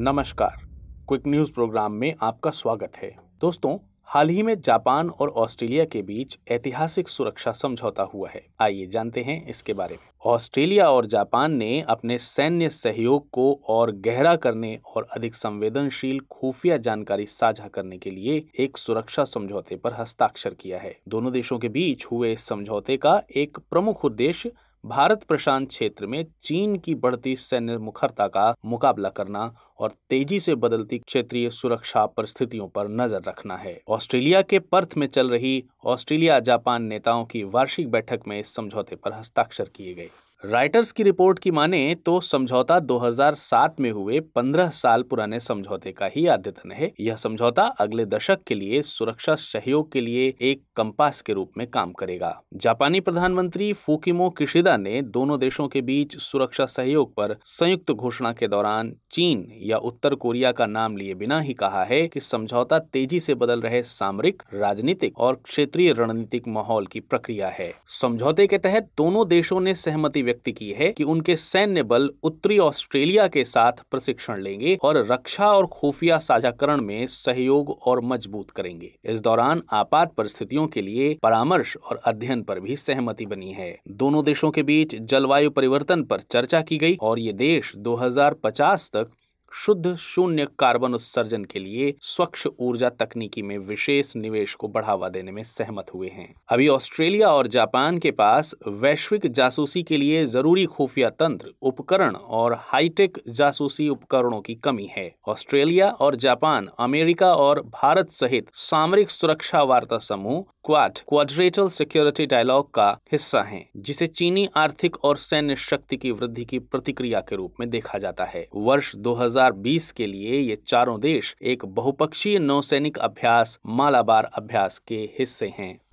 नमस्कार quick news programme में आपका स्वागत है दोस्तों हाल ही में जापान और ऑस्ट्रेलिया के बीच ऐतिहासिक सुरक्षा समझौता हुआ है आइए जानते हैं इसके बारे में ऑस्ट्रेलिया और जापान ने अपने सैन्य सहयोग को और गहरा करने और अधिक संवेदनशील खुफिया जानकारी साझा करने के लिए एक सुरक्षा समझौते पर हस्ताक्षर किया है दोनों देशों के बीच हुए इस समझौते का एक प्रमुख उद्देश्य भारत प्रशांत क्षेत्र में चीन की बढ़ती सैन्य मुखरता का मुकाबला करना और तेजी से बदलती क्षेत्रीय सुरक्षा परिस्थितियों पर नजर रखना है ऑस्ट्रेलिया के पर्थ में चल रही ऑस्ट्रेलिया जापान नेताओं की वार्षिक बैठक में इस समझौते पर हस्ताक्षर किए गए राइटर्स की रिपोर्ट की माने तो समझौता 2007 में हुए 15 साल पुराने समझौते का ही अद्यतन है यह समझौता अगले दशक के लिए सुरक्षा सहयोग के लिए एक कंपास के रूप में काम करेगा जापानी प्रधानमंत्री फूकिमो किशिदा ने दोनों देशों के बीच सुरक्षा सहयोग पर संयुक्त घोषणा के दौरान चीन या उत्तर कोरिया का नाम लिए बिना ही कहा है कि समझौता तेजी से बदल रहे सामरिक राजनीतिक और क्षेत्रीय रणनीतिक माहौल की प्रक्रिया है समझौते के तहत दोनों देशों ने सहमति व्यक्त की है कि उनके सैन्य बल उत्तरी ऑस्ट्रेलिया के साथ प्रशिक्षण लेंगे और रक्षा और खुफिया साझाकरण में सहयोग और मजबूत करेंगे इस दौरान आपात परिस्थितियों के लिए परामर्श और अध्ययन पर भी सहमति बनी है दोनों देशों के बीच जलवायु परिवर्तन पर चर्चा की गई और ये देश 2050 तक शुद्ध शून्य कार्बन उत्सर्जन के लिए स्वच्छ ऊर्जा तकनीकी में विशेष निवेश को बढ़ावा देने में सहमत हुए हैं अभी ऑस्ट्रेलिया और जापान के पास वैश्विक जासूसी के लिए जरूरी खुफिया तंत्र उपकरण और हाईटेक जासूसी उपकरणों की कमी है ऑस्ट्रेलिया और जापान अमेरिका और भारत सहित सामरिक सुरक्षा वार्ता समूह क्वाड क्वाड्रेटल सिक्योरिटी डायलॉग का हिस्सा हैं जिसे चीनी आर्थिक और सैन्य शक्ति की वृद्धि की प्रतिक्रिया के रूप में देखा जाता है वर्ष 2020 के लिए ये चारों देश एक बहुपक्षीय नौसैनिक अभ्यास मालाबार अभ्यास के हिस्से हैं